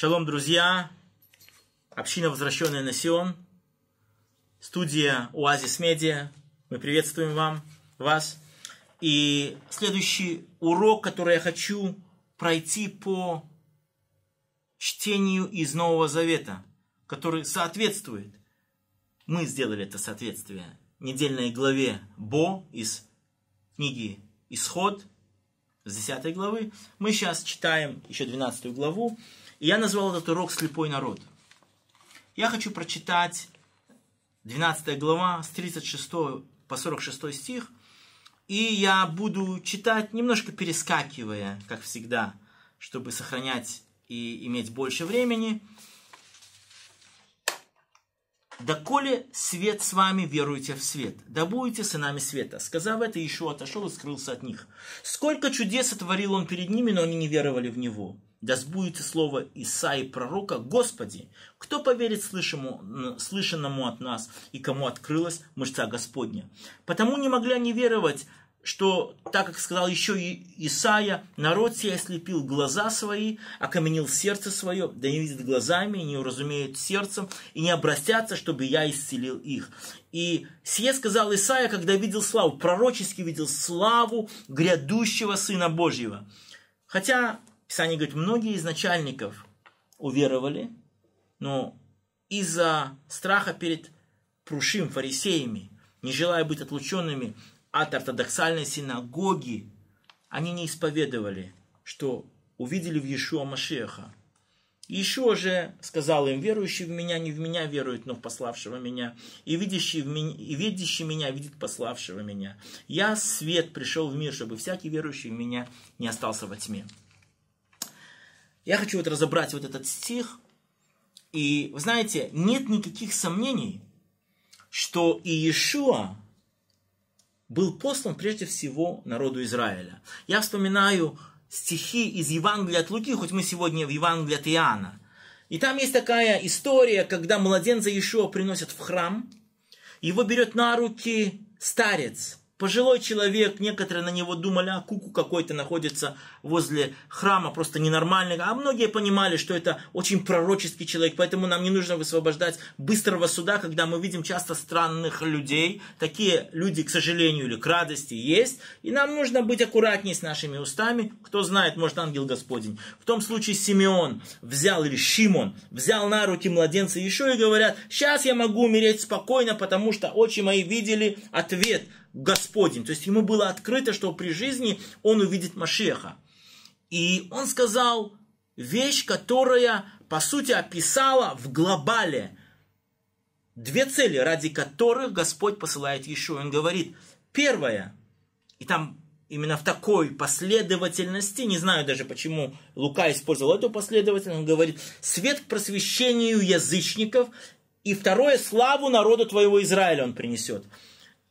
Шалом, друзья! Община, возвращенная на Сион. Студия Оазис Медиа. Мы приветствуем вам, вас. И следующий урок, который я хочу пройти по чтению из Нового Завета, который соответствует. Мы сделали это соответствие недельной главе Бо из книги Исход, с 10 главы. Мы сейчас читаем еще 12 главу. И я назвал этот урок «Слепой народ». Я хочу прочитать 12 глава с 36 по 46 стих. И я буду читать, немножко перескакивая, как всегда, чтобы сохранять и иметь больше времени. «Доколе свет с вами, веруйте в свет, да будете сынами света». Сказав это, Ишуа отошел и скрылся от них. Сколько чудес сотворил он перед ними, но они не веровали в него. Да сбудется слово Исаи пророка, Господи, кто поверит слышему, слышанному от нас и кому открылась мышца Господня? Потому не могли они веровать, что, так как сказал еще и Исаия, народ сей ослепил глаза свои, окаменил сердце свое, да не видит глазами, не уразумеют сердцем, и не обратятся, чтобы я исцелил их. И сие сказал Исаия, когда видел славу, пророчески видел славу грядущего Сына Божьего. Хотя Писание говорит, многие из начальников уверовали, но из-за страха перед прушим фарисеями, не желая быть отлученными от ортодоксальной синагоги, они не исповедовали, что увидели в Иешуа Машеха. Еще же сказал им, верующий в меня не в меня верует, но в пославшего меня, и видящий, в меня, и видящий меня видит пославшего меня. Я свет пришел в мир, чтобы всякий верующий в меня не остался во тьме. Я хочу вот разобрать вот этот стих. И, вы знаете, нет никаких сомнений, что Иешуа был послан прежде всего народу Израиля. Я вспоминаю стихи из Евангелия от Луки, хоть мы сегодня в Евангелии от Иоанна. И там есть такая история, когда младенца Иешуа приносят в храм, его берет на руки старец – Пожилой человек, некоторые на него думали, а куку какой-то находится возле храма, просто ненормальный. А многие понимали, что это очень пророческий человек, поэтому нам не нужно высвобождать быстрого суда, когда мы видим часто странных людей. Такие люди, к сожалению или к радости, есть. И нам нужно быть аккуратнее с нашими устами. Кто знает, может, ангел Господень. В том случае Симеон взял, или Шимон, взял на руки младенца еще и говорят, сейчас я могу умереть спокойно, потому что очи мои видели ответ – Господень. То есть ему было открыто, что при жизни он увидит Машеха. И он сказал вещь, которая, по сути, описала в глобале две цели, ради которых Господь посылает еще. Он говорит, первое, и там именно в такой последовательности, не знаю даже почему Лука использовал эту последовательность, он говорит, свет к просвещению язычников, и второе, славу народу твоего Израиля он принесет.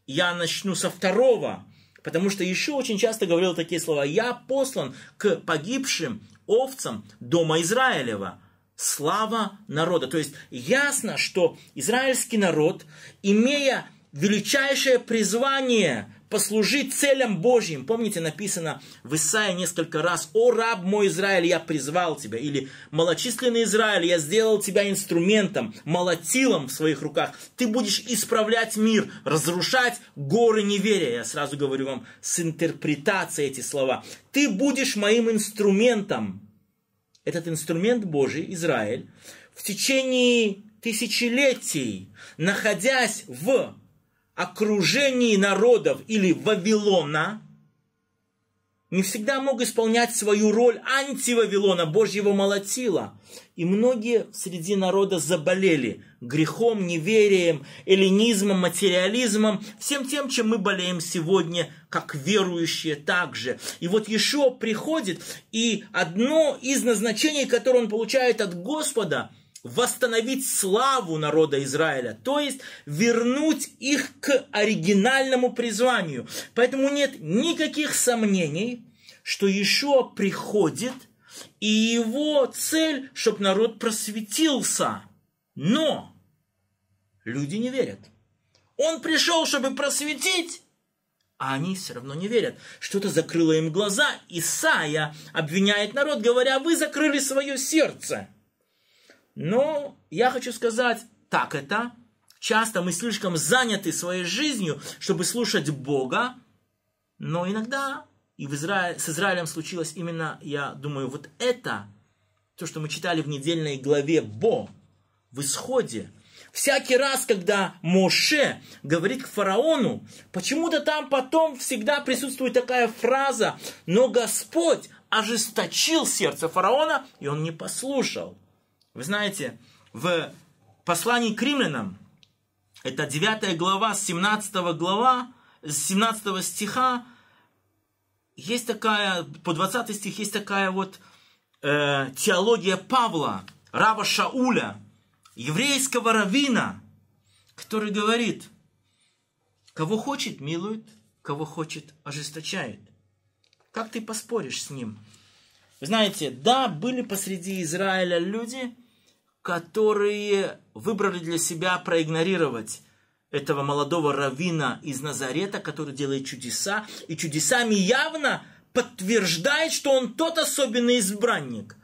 Я начну со второго, потому что еще очень часто говорил такие слова. Я послан к погибшим овцам дома Израилева. Слава народа. То есть ясно, что израильский народ, имея величайшее призвание – Послужить целям Божьим. Помните, написано в Исаии несколько раз, «О, раб мой Израиль, я призвал тебя», или «Малочисленный Израиль, я сделал тебя инструментом, молотилом в своих руках, ты будешь исправлять мир, разрушать горы неверия». Я сразу говорю вам с интерпретацией эти слова. «Ты будешь моим инструментом». Этот инструмент Божий, Израиль, в течение тысячелетий, находясь в окружении народов или Вавилона, не всегда мог исполнять свою роль антивавилона, Божьего молотила. И многие среди народа заболели грехом, неверием, эллинизмом, материализмом, всем тем, чем мы болеем сегодня, как верующие также. И вот Ешо приходит, и одно из назначений, которое он получает от Господа – восстановить славу народа Израиля, то есть вернуть их к оригинальному призванию. Поэтому нет никаких сомнений, что Иешуа приходит, и его цель, чтобы народ просветился. Но люди не верят. Он пришел, чтобы просветить, а они все равно не верят. Что-то закрыло им глаза. Исаия обвиняет народ, говоря, вы закрыли свое сердце. Но ну, я хочу сказать, так это. Часто мы слишком заняты своей жизнью, чтобы слушать Бога, но иногда и в Изра... с Израилем случилось именно, я думаю, вот это, то, что мы читали в недельной главе Бо, в Исходе. Всякий раз, когда Моше говорит к фараону, почему-то там потом всегда присутствует такая фраза, но Господь ожесточил сердце фараона, и он не послушал. Вы знаете, в послании к римлянам, это 9 глава, 17 глава, 17 стиха, есть такая, по 20 стих есть такая вот э, теология Павла, Рава Шауля, еврейского равина, который говорит, кого хочет, милует, кого хочет, ожесточает. Как ты поспоришь с ним? Вы знаете, да, были посреди Израиля люди – которые выбрали для себя проигнорировать этого молодого равина из Назарета, который делает чудеса, и чудесами явно подтверждает, что он тот особенный избранник.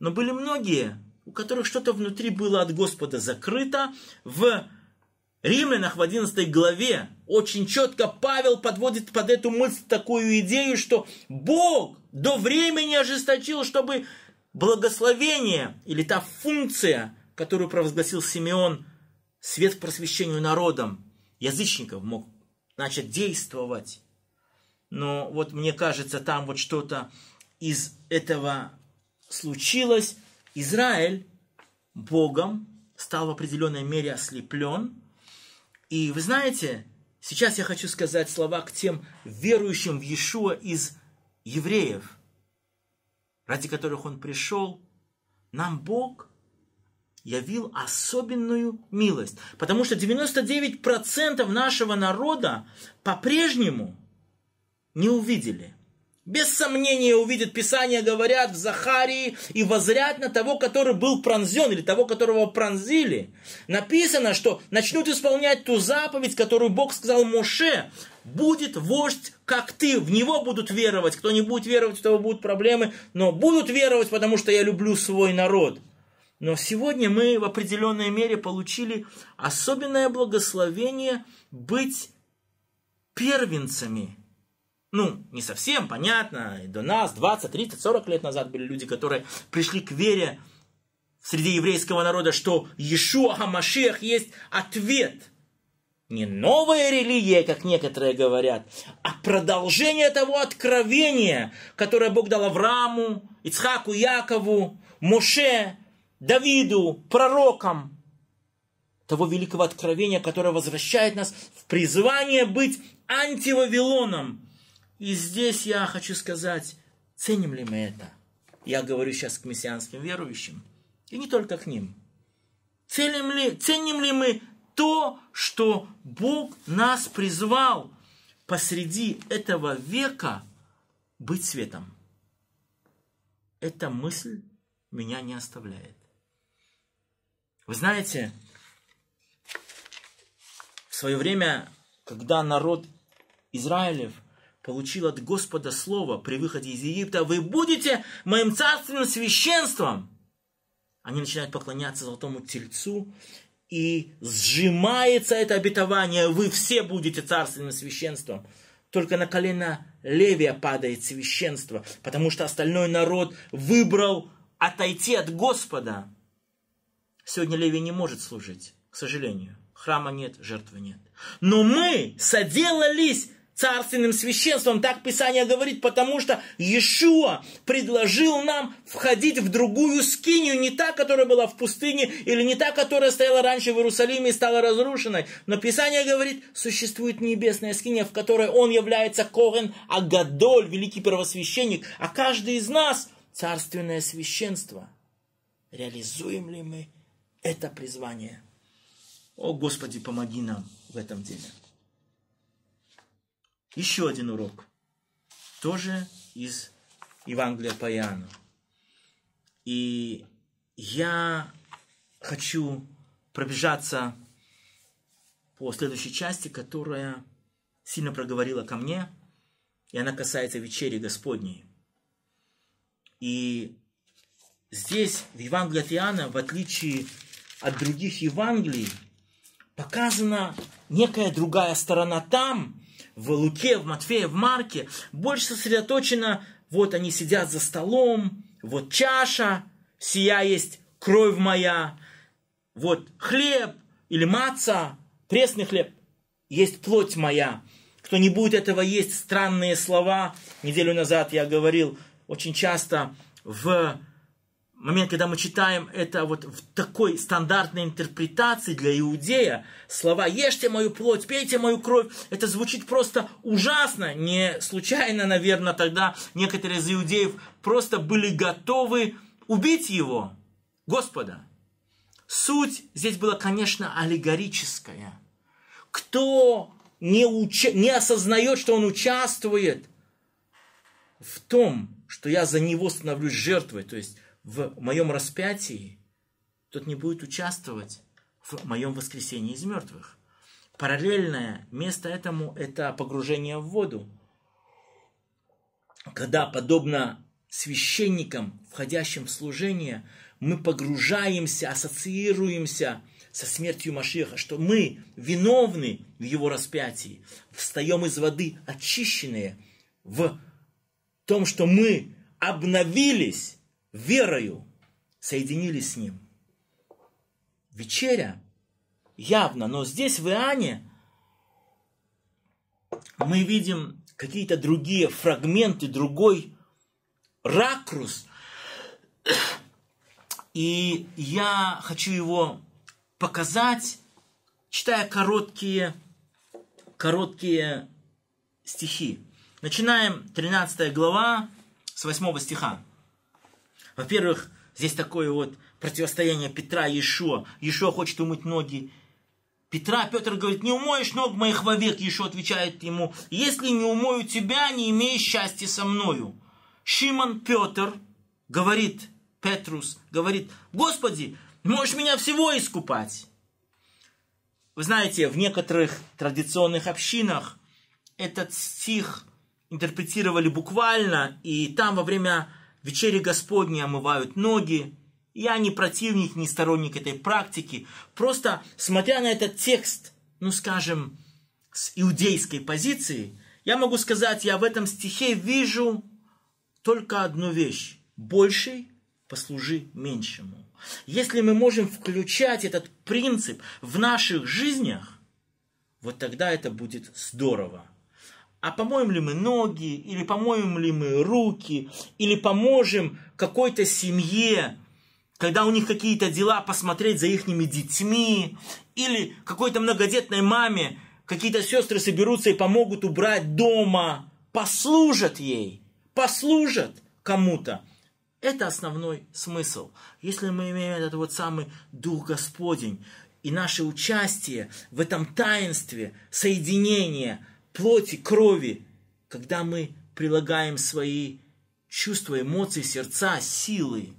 Но были многие, у которых что-то внутри было от Господа закрыто. В Римлянах в 11 главе очень четко Павел подводит под эту мысль такую идею, что Бог до времени ожесточил, чтобы благословение или та функция, которую провозгласил Симеон, свет просвещению народам, язычников мог начать действовать. Но вот мне кажется, там вот что-то из этого случилось. Израиль Богом стал в определенной мере ослеплен. И вы знаете, сейчас я хочу сказать слова к тем верующим в Иешуа из евреев – ради которых Он пришел, нам Бог явил особенную милость. Потому что 99% нашего народа по-прежнему не увидели – без сомнения увидят Писание, говорят в Захарии, и возрят на того, который был пронзен, или того, которого пронзили. Написано, что начнут исполнять ту заповедь, которую Бог сказал Моше. Будет вождь, как ты, в него будут веровать. Кто не будет веровать, у того будут проблемы, но будут веровать, потому что я люблю свой народ. Но сегодня мы в определенной мере получили особенное благословение быть первенцами – ну, не совсем, понятно, до нас 20, 30, 40 лет назад были люди, которые пришли к вере среди еврейского народа, что Иешуа Машех есть ответ. Не новая религия, как некоторые говорят, а продолжение того откровения, которое Бог дал Аврааму, Ицхаку, Якову, Моше, Давиду, пророкам, того великого откровения, которое возвращает нас в призвание быть антивавилоном, и здесь я хочу сказать, ценим ли мы это? Я говорю сейчас к мессианским верующим, и не только к ним. Ценим ли, ценим ли мы то, что Бог нас призвал посреди этого века быть светом? Эта мысль меня не оставляет. Вы знаете, в свое время, когда народ Израилев – получил от Господа слово при выходе из Египта, вы будете моим царственным священством. Они начинают поклоняться золотому тельцу, и сжимается это обетование, вы все будете царственным священством. Только на колено Левия падает священство, потому что остальной народ выбрал отойти от Господа. Сегодня Левия не может служить, к сожалению. Храма нет, жертвы нет. Но мы соделались царственным священством. Так Писание говорит, потому что Иешуа предложил нам входить в другую скинию, не та, которая была в пустыне, или не та, которая стояла раньше в Иерусалиме и стала разрушенной. Но Писание говорит, существует небесная скиния, в которой он является Корен Агадоль, великий первосвященник, а каждый из нас – царственное священство. Реализуем ли мы это призвание? О, Господи, помоги нам в этом деле. Еще один урок. Тоже из Евангелия по Иоанну. И я хочу пробежаться по следующей части, которая сильно проговорила ко мне, и она касается вечери Господней. И здесь, в Евангелии от Иоанна, в отличие от других Евангелий, показана некая другая сторона там, в Луке, в Матфея, в Марке, больше сосредоточено, вот они сидят за столом, вот чаша, сия есть кровь моя, вот хлеб или маца, пресный хлеб, есть плоть моя. Кто не будет этого есть, странные слова. Неделю назад я говорил, очень часто в момент, когда мы читаем это вот в такой стандартной интерпретации для иудея, слова «ешьте мою плоть, пейте мою кровь», это звучит просто ужасно. Не случайно, наверное, тогда некоторые из иудеев просто были готовы убить его, Господа. Суть здесь была, конечно, аллегорическая. Кто не, уч... не осознает, что он участвует в том, что я за него становлюсь жертвой, то есть в моем распятии, тот не будет участвовать в моем воскресении из мертвых. Параллельное место этому – это погружение в воду. Когда, подобно священникам, входящим в служение, мы погружаемся, ассоциируемся со смертью Машиха, что мы виновны в его распятии, встаем из воды очищенные в том, что мы обновились верою соединились с ним. Вечеря явно, но здесь в Иоанне мы видим какие-то другие фрагменты, другой ракурс. И я хочу его показать, читая короткие, короткие стихи. Начинаем 13 глава с 8 стиха. Во-первых, здесь такое вот противостояние Петра и Ишо. Ишо хочет умыть ноги Петра. Петр говорит, не умоешь ног моих вовек. Ишо отвечает ему, если не умою тебя, не имей счастья со мною. Шимон Петр говорит, Петрус говорит, Господи, можешь меня всего искупать. Вы знаете, в некоторых традиционных общинах этот стих интерпретировали буквально, и там во время Вечери господни омывают ноги. Я не противник, не сторонник этой практики. Просто, смотря на этот текст, ну скажем, с иудейской позиции, я могу сказать, я в этом стихе вижу только одну вещь. Больший послужи меньшему. Если мы можем включать этот принцип в наших жизнях, вот тогда это будет здорово а помоем ли мы ноги, или помоем ли мы руки, или поможем какой-то семье, когда у них какие-то дела, посмотреть за ихними детьми, или какой-то многодетной маме, какие-то сестры соберутся и помогут убрать дома, послужат ей, послужат кому-то. Это основной смысл. Если мы имеем этот вот самый Дух Господень и наше участие в этом таинстве, соединения плоти, крови, когда мы прилагаем свои чувства, эмоции, сердца, силы.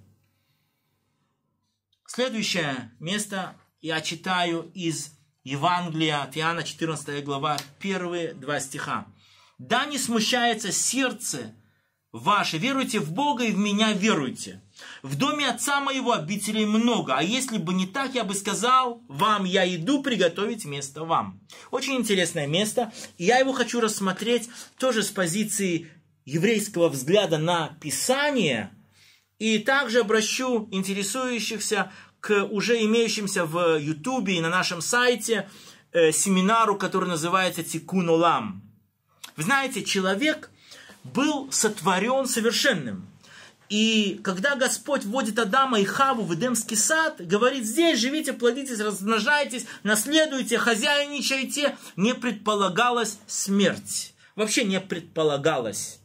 Следующее место я читаю из Евангелия от Иоанна, 14 глава, первые два стиха. «Да не смущается сердце ваши, веруйте в Бога и в меня веруйте. В доме отца моего обителей много, а если бы не так, я бы сказал вам, я иду приготовить место вам. Очень интересное место, и я его хочу рассмотреть тоже с позиции еврейского взгляда на Писание, и также обращу интересующихся к уже имеющимся в Ютубе и на нашем сайте э, семинару, который называется «Тикун Олам». Вы знаете, человек был сотворен совершенным. И когда Господь вводит Адама и Хаву в Эдемский сад, говорит, здесь живите, плодитесь, размножайтесь, наследуйте, хозяйничайте, не предполагалась смерть. Вообще не предполагалась.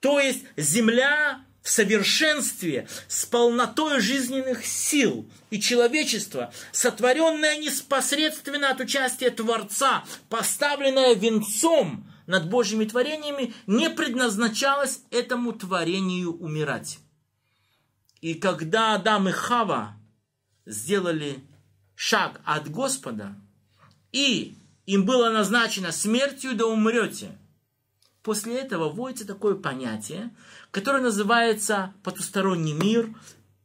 То есть земля в совершенстве, с полнотой жизненных сил и человечества, сотворенное непосредственно от участия Творца, поставленное венцом над Божьими творениями не предназначалось этому творению умирать. И когда Адам и Хава сделали шаг от Господа, и им было назначено смертью да умрете. После этого вводится такое понятие, которое называется потусторонний мир,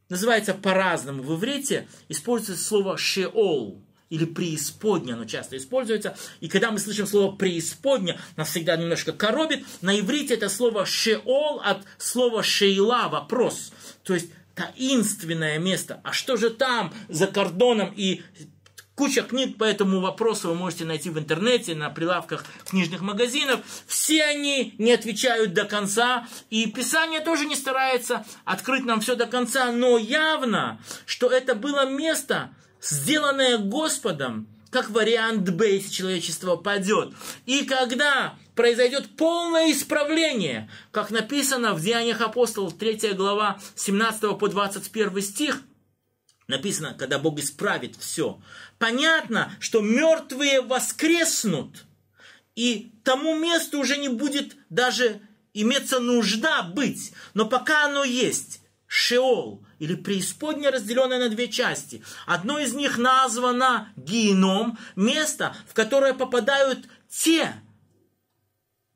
называется по-разному в иврите, используется слово «шеол» или преисподня, оно часто используется. И когда мы слышим слово преисподня, нас всегда немножко коробит. На иврите это слово шеол от слова шейла, вопрос. То есть таинственное место. А что же там, за кордоном и Куча книг по этому вопросу вы можете найти в интернете, на прилавках книжных магазинов. Все они не отвечают до конца, и Писание тоже не старается открыть нам все до конца, но явно, что это было место, сделанное Господом, как вариант Б, если человечество падет. И когда произойдет полное исправление, как написано в Деяниях апостолов 3 глава 17 по 21 стих, написано, когда Бог исправит все. Понятно, что мертвые воскреснут, и тому месту уже не будет даже иметься нужда быть, но пока оно есть, Шеол, или преисподняя, разделенная на две части. Одно из них названо геном, место, в которое попадают те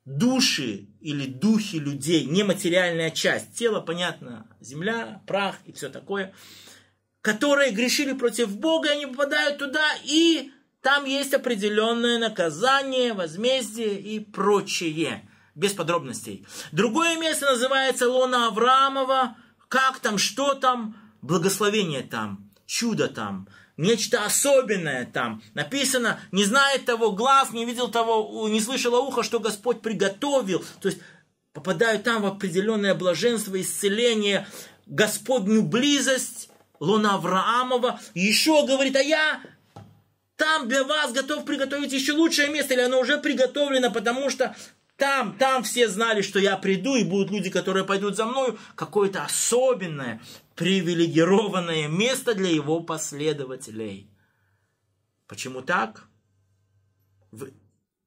души или духи людей, нематериальная часть, тело, понятно, земля, прах и все такое, которые грешили против Бога, и они попадают туда, и там есть определенное наказание, возмездие и прочее, без подробностей. Другое место называется Лона Авраамова – как там, что там, благословение там, чудо там, нечто особенное там. Написано, не знает того глаз, не видел того, не слышало ухо, что Господь приготовил. То есть попадают там в определенное блаженство, исцеление, Господню близость, лона Авраамова. Еще говорит, а я там для вас готов приготовить еще лучшее место, или оно уже приготовлено, потому что там, там все знали, что я приду, и будут люди, которые пойдут за мною, какое-то особенное, привилегированное место для его последователей. Почему так? В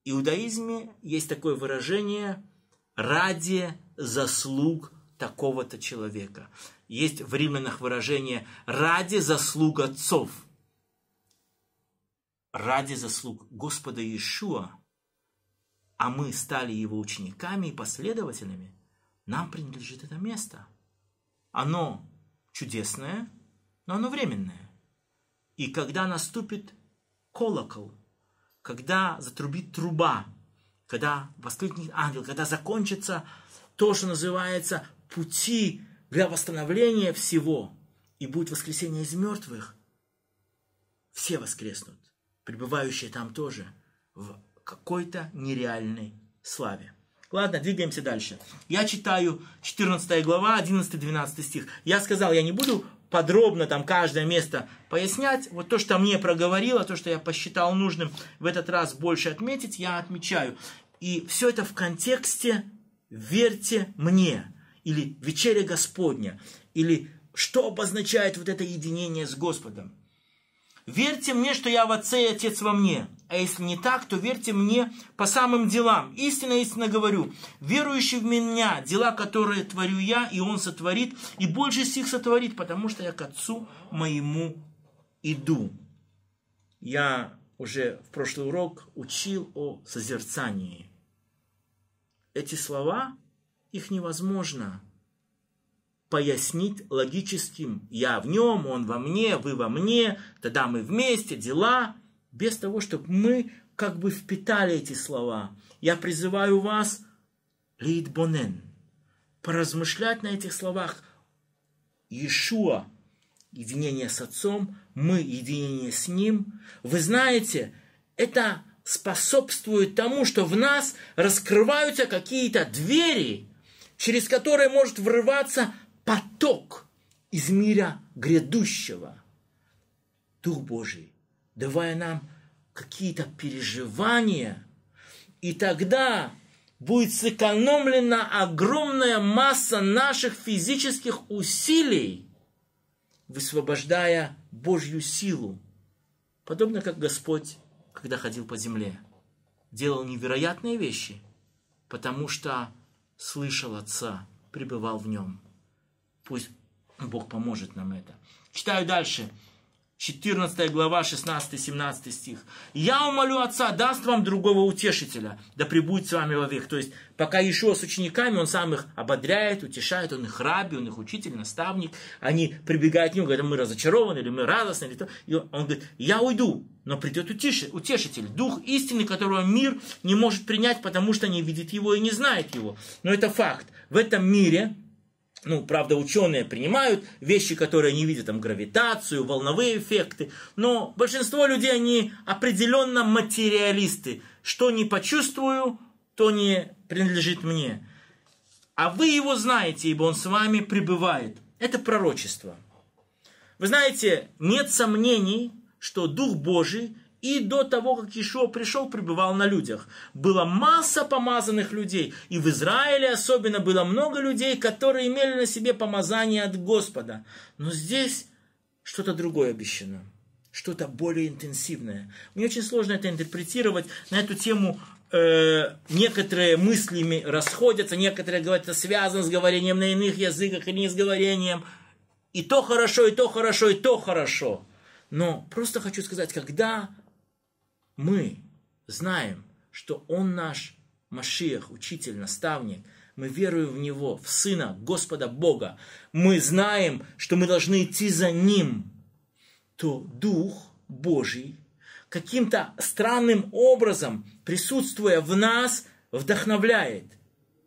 иудаизме есть такое выражение «ради заслуг такого-то человека». Есть в римлянах выражение «ради заслуг отцов». Ради заслуг Господа Иешуа – а мы стали его учениками и последователями, нам принадлежит это место. Оно чудесное, но оно временное. И когда наступит колокол, когда затрубит труба, когда воскликнет ангел, когда закончится то, что называется пути для восстановления всего, и будет воскресение из мертвых, все воскреснут, пребывающие там тоже в какой-то нереальной славе. Ладно, двигаемся дальше. Я читаю 14 глава, 11-12 стих. Я сказал, я не буду подробно там каждое место пояснять. Вот то, что мне проговорило, то, что я посчитал нужным в этот раз больше отметить, я отмечаю. И все это в контексте «верьте мне» или «вечеря Господня» или что обозначает вот это единение с Господом. «Верьте мне, что я в Отце и Отец во мне». А если не так, то верьте мне по самым делам. Истинно, истинно говорю, верующий в меня, дела, которые творю я, и он сотворит, и больше из сотворит, потому что я к Отцу моему иду. Я уже в прошлый урок учил о созерцании. Эти слова, их невозможно пояснить логическим «я в нем, он во мне, вы во мне, тогда мы вместе, дела» без того, чтобы мы как бы впитали эти слова. Я призываю вас, Лид Бонен, поразмышлять на этих словах Иешуа, единение с Отцом, мы единение с Ним. Вы знаете, это способствует тому, что в нас раскрываются какие-то двери, через которые может врываться поток из мира грядущего. Дух Божий давая нам какие-то переживания. И тогда будет сэкономлена огромная масса наших физических усилий, высвобождая Божью силу. Подобно как Господь, когда ходил по земле, делал невероятные вещи, потому что слышал Отца, пребывал в нем. Пусть Бог поможет нам это. Читаю дальше. 14 глава, 16-17 стих. «Я умолю Отца, даст вам другого утешителя, да пребудет с вами вовек». То есть, пока Ишуа с учениками, он сам их ободряет, утешает, он их раби, он их учитель, наставник. Они прибегают к нему, говорят, мы разочарованы, или мы радостны, или то. И он говорит, я уйду, но придет утешитель, утешитель, дух истины, которого мир не может принять, потому что не видит его и не знает его. Но это факт. В этом мире ну, правда, ученые принимают вещи, которые не видят, там, гравитацию, волновые эффекты, но большинство людей, они определенно материалисты. Что не почувствую, то не принадлежит мне. А вы его знаете, ибо он с вами пребывает. Это пророчество. Вы знаете, нет сомнений, что Дух Божий – и до того, как Ишуа пришел, пребывал на людях. Была масса помазанных людей, и в Израиле особенно было много людей, которые имели на себе помазание от Господа. Но здесь что-то другое обещано, что-то более интенсивное. Мне очень сложно это интерпретировать. На эту тему э, некоторые мыслями расходятся, некоторые говорят, это связано с говорением на иных языках или а не с говорением. И то хорошо, и то хорошо, и то хорошо. Но просто хочу сказать, когда мы знаем, что Он наш Машиях, учитель, наставник. Мы веруем в Него, в Сына, Господа Бога. Мы знаем, что мы должны идти за Ним. То Дух Божий каким-то странным образом, присутствуя в нас, вдохновляет,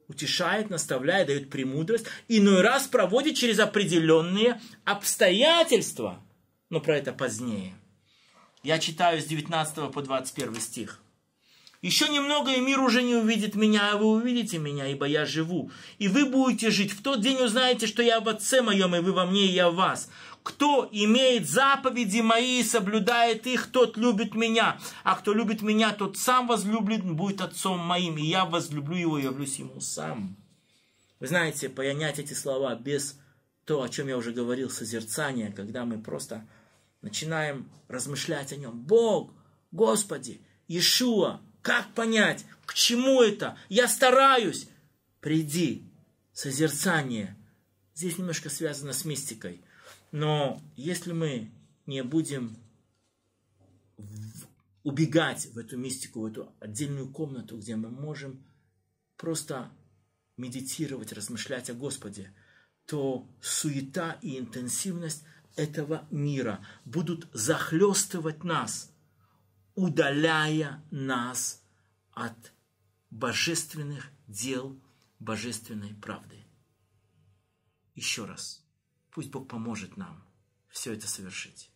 утешает, наставляет, дает премудрость, иной раз проводит через определенные обстоятельства. Но про это позднее. Я читаю с 19 по 21 стих. Еще немного, и мир уже не увидит меня, а вы увидите меня, ибо я живу. И вы будете жить. В тот день узнаете, что я в Отце моем, и вы во мне, и я в вас. Кто имеет заповеди мои и соблюдает их, тот любит меня. А кто любит меня, тот сам возлюблен, будет Отцом моим. И я возлюблю его, и явлюсь ему сам. Вы знаете, понять эти слова без то, о чем я уже говорил, созерцания, когда мы просто начинаем размышлять о нем. Бог, Господи, Иешуа, как понять, к чему это? Я стараюсь. Приди, созерцание. Здесь немножко связано с мистикой. Но если мы не будем убегать в эту мистику, в эту отдельную комнату, где мы можем просто медитировать, размышлять о Господе, то суета и интенсивность – этого мира будут захлестывать нас, удаляя нас от божественных дел, божественной правды. Еще раз, пусть Бог поможет нам все это совершить.